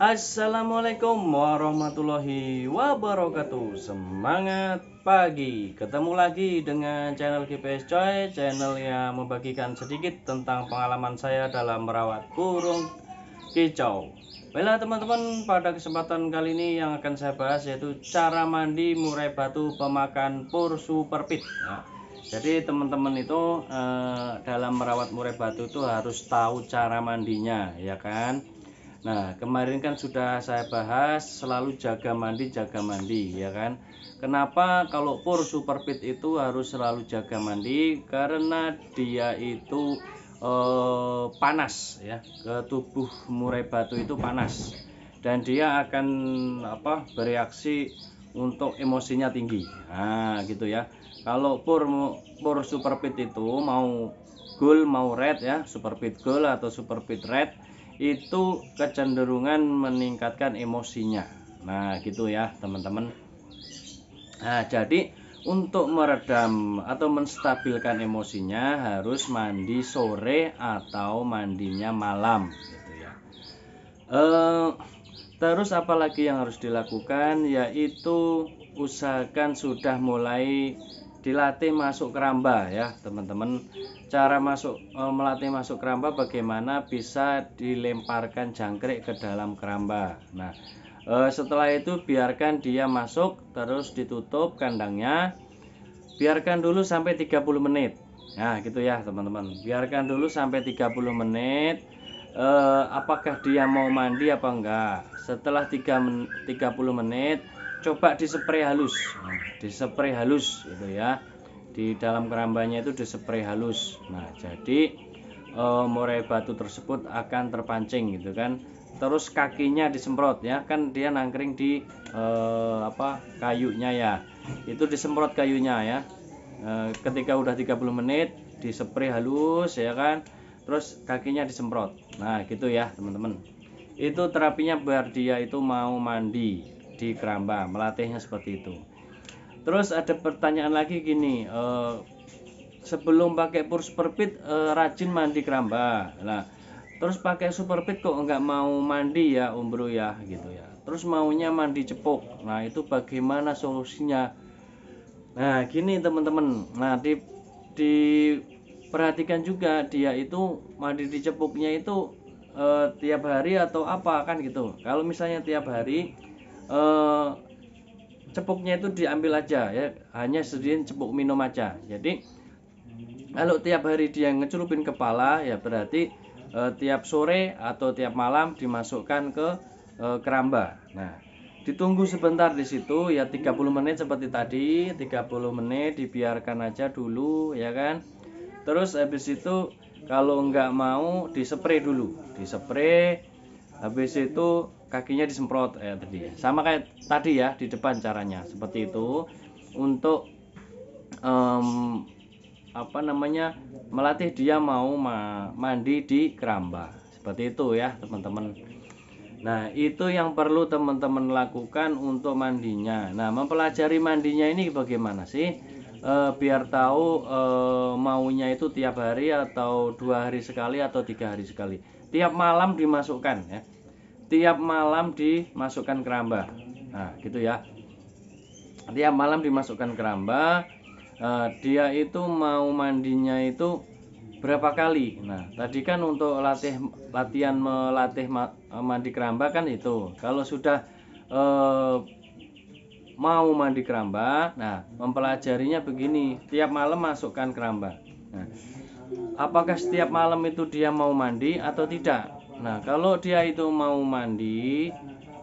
Assalamualaikum warahmatullahi wabarakatuh Semangat pagi Ketemu lagi dengan channel GPS Coy Channel yang membagikan sedikit tentang pengalaman saya dalam merawat burung kicau Baiklah teman-teman pada kesempatan kali ini yang akan saya bahas yaitu Cara mandi murai batu pemakan pur super pit ya. Jadi teman-teman itu eh, dalam merawat murai batu itu harus tahu cara mandinya ya kan Nah, kemarin kan sudah saya bahas selalu jaga mandi, jaga mandi, ya kan? Kenapa kalau pur super pit itu harus selalu jaga mandi? Karena dia itu eh, panas ya, ke tubuh murai batu itu panas dan dia akan apa bereaksi untuk emosinya tinggi. Nah, gitu ya. Kalau pur pur super pit itu mau gold mau red ya, super pit gold atau super pit red itu kecenderungan meningkatkan emosinya. Nah, gitu ya, teman-teman. Nah, jadi untuk meredam atau menstabilkan emosinya harus mandi sore atau mandinya malam gitu ya. E, terus apalagi yang harus dilakukan yaitu usahakan sudah mulai dilatih masuk keramba ya, teman-teman cara masuk eh, melatih masuk keramba bagaimana bisa dilemparkan jangkrik ke dalam keramba nah eh, setelah itu biarkan dia masuk terus ditutup kandangnya biarkan dulu sampai 30 menit nah gitu ya teman-teman biarkan dulu sampai 30 menit eh, apakah dia mau mandi apa enggak setelah 30 menit coba disepre halus nah, disepre halus gitu ya di dalam kerambanya itu disepre halus nah jadi e, murai batu tersebut akan terpancing gitu kan terus kakinya disemprot ya kan dia nangkring di e, apa kayunya ya itu disemprot kayunya ya e, ketika udah 30 menit disepre halus ya kan terus kakinya disemprot nah gitu ya teman-teman itu terapinya biar dia itu mau mandi di keramba melatihnya seperti itu Terus ada pertanyaan lagi gini, uh, sebelum pakai pur superfit uh, eh, rajin mandi keramba. Nah, terus pakai Super Pit kok nggak mau mandi ya, Om ya, gitu ya. Terus maunya mandi cepuk. Nah, itu bagaimana solusinya? Nah, gini teman-teman. Nah, di diperhatikan juga dia itu mandi di cepuknya itu eh, tiap hari atau apa kan gitu. Kalau misalnya tiap hari eh, cepuknya itu diambil aja ya hanya sedikit cepuk minum aja jadi kalau tiap hari dia ngecelupin kepala ya berarti eh, tiap sore atau tiap malam dimasukkan ke eh, keramba nah ditunggu sebentar di situ ya 30 menit seperti tadi 30 menit dibiarkan aja dulu ya kan terus habis itu kalau nggak mau disepre dulu disepre habis itu kakinya disemprot ya tadi sama kayak tadi ya di depan caranya seperti itu untuk um, apa namanya melatih dia mau ma mandi di keramba seperti itu ya teman-teman nah itu yang perlu teman-teman lakukan untuk mandinya nah mempelajari mandinya ini bagaimana sih uh, biar tahu uh, maunya itu tiap hari atau dua hari sekali atau tiga hari sekali tiap malam dimasukkan ya tiap malam dimasukkan keramba nah gitu ya tiap malam dimasukkan keramba uh, dia itu mau mandinya itu berapa kali nah tadi kan untuk latih latihan melatih mandi keramba kan itu kalau sudah uh, mau mandi keramba nah mempelajarinya begini tiap malam masukkan keramba nah, apakah setiap malam itu dia mau mandi atau tidak nah kalau dia itu mau mandi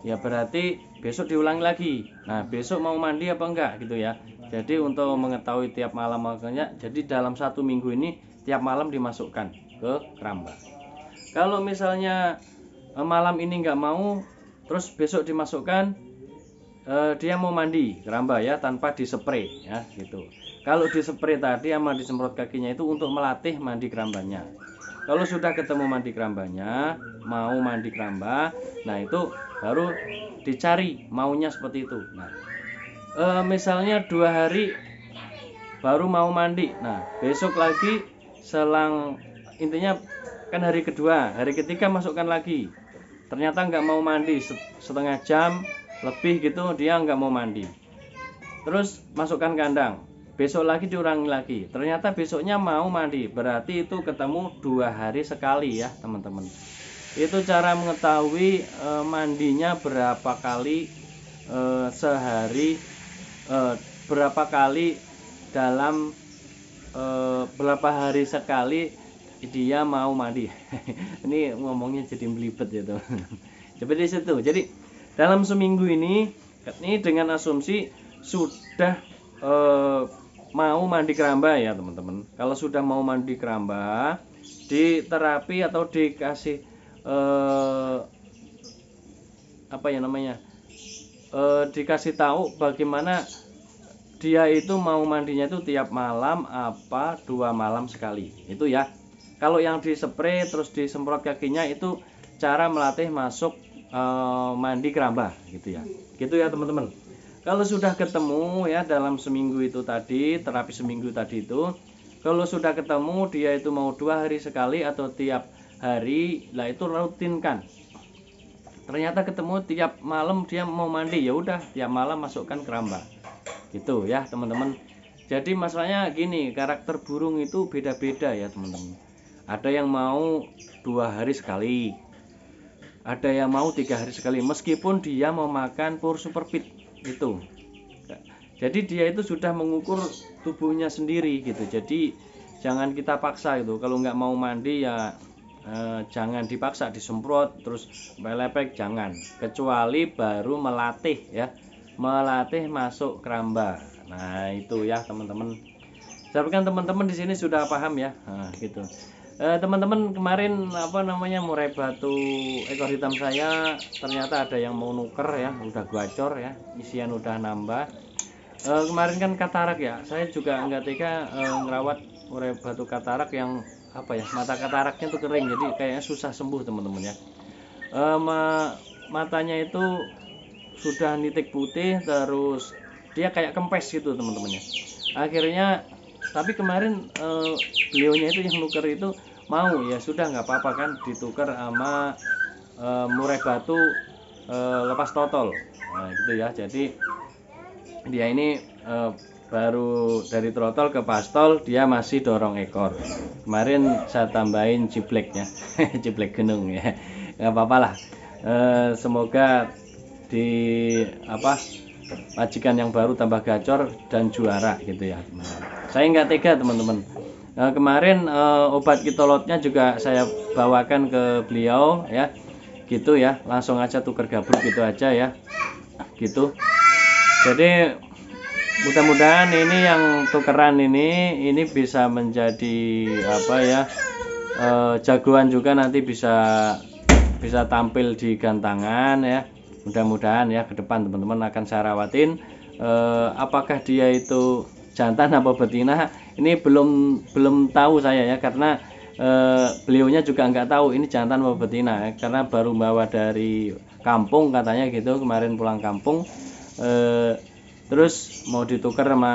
ya berarti besok diulangi lagi nah besok mau mandi apa enggak gitu ya jadi untuk mengetahui tiap malam makanya jadi dalam satu minggu ini tiap malam dimasukkan ke keramba kalau misalnya eh, malam ini enggak mau terus besok dimasukkan eh, dia mau mandi keramba ya tanpa disepre ya gitu kalau disepre tadi sama disemprot kakinya itu untuk melatih mandi kerambanya kalau sudah ketemu mandi kerambanya mau mandi keramba nah itu baru dicari maunya seperti itu nah eh, misalnya dua hari baru mau mandi nah besok lagi selang intinya kan hari kedua hari ketiga masukkan lagi ternyata nggak mau mandi setengah jam lebih gitu dia nggak mau mandi terus masukkan kandang besok lagi diurangi lagi ternyata besoknya mau mandi berarti itu ketemu dua hari sekali ya teman-teman itu cara mengetahui e, mandinya berapa kali e, sehari e, berapa kali dalam e, berapa hari sekali dia mau mandi ini ngomongnya jadi melipet gitu jadi situ jadi dalam seminggu ini ini dengan asumsi sudah e, mau mandi keramba ya teman-teman kalau sudah mau mandi keramba di terapi atau dikasih e, apa ya namanya e, dikasih tahu bagaimana dia itu mau mandinya itu tiap malam apa dua malam sekali itu ya kalau yang dispray terus disemprot kakinya itu cara melatih masuk Eh, mandi keramba gitu ya gitu ya teman-teman kalau sudah ketemu ya dalam seminggu itu tadi terapi seminggu tadi itu kalau sudah ketemu dia itu mau dua hari sekali atau tiap hari lah itu rutinkan ternyata ketemu tiap malam dia mau mandi ya udah tiap malam masukkan keramba gitu ya teman-teman jadi masalahnya gini karakter burung itu beda-beda ya teman-teman ada yang mau dua hari sekali ada yang mau tiga hari sekali meskipun dia memakan pur super fit itu jadi dia itu sudah mengukur tubuhnya sendiri gitu jadi jangan kita paksa itu kalau nggak mau mandi ya eh, jangan dipaksa disemprot terus melepek jangan kecuali baru melatih ya melatih masuk keramba nah itu ya teman-teman saya kan teman-teman di sini sudah paham ya nah, gitu Eh, teman-teman kemarin apa namanya murai batu ekor hitam saya ternyata ada yang mau nuker ya udah gacor ya isian udah nambah eh, kemarin kan katarak ya saya juga nggak tega eh, ngerawat murai batu katarak yang apa ya mata kataraknya tuh kering jadi kayaknya susah sembuh teman-teman ya eh, ma matanya itu sudah nitik putih terus dia kayak kempes gitu teman-temannya akhirnya tapi kemarin eh, beliaunya itu yang nuker itu mau ya sudah nggak apa-apa kan ditukar sama eh, murai batu eh, lepas totol nah gitu ya jadi dia ini eh, baru dari trotol ke pastol dia masih dorong ekor kemarin saya tambahin cipleknya ciplek gunung ya nggak apa-apa lah e, semoga di apa majikan yang baru tambah gacor dan juara gitu ya saya nggak tega teman-teman nah, kemarin uh, obat kitolotnya juga saya bawakan ke beliau ya gitu ya langsung aja tuker gabruk gitu aja ya gitu jadi mudah-mudahan ini yang tukeran ini ini bisa menjadi apa ya e, jagoan juga nanti bisa bisa tampil di gantangan ya mudah-mudahan ya ke depan teman-teman akan saya rawatin e, apakah dia itu jantan apa betina ini belum belum tahu saya ya karena eh, beliaunya juga nggak tahu ini jantan apa betina ya, karena baru bawa dari kampung katanya gitu kemarin pulang kampung eh, terus mau ditukar sama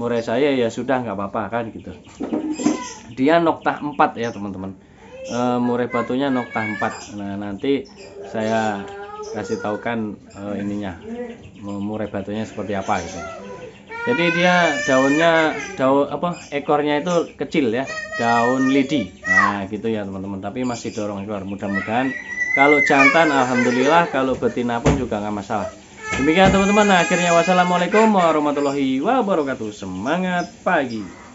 murai saya ya sudah nggak apa-apa kan gitu dia nokta 4 ya teman-teman e, eh, murai batunya nokta 4 nah nanti saya kasih kan e, ininya murai batunya seperti apa gitu jadi dia daunnya daun apa ekornya itu kecil ya daun lidi nah gitu ya teman-teman tapi masih dorong ekor mudah-mudahan kalau jantan alhamdulillah kalau betina pun juga nggak masalah demikian teman-teman nah, akhirnya wassalamualaikum warahmatullahi wabarakatuh semangat pagi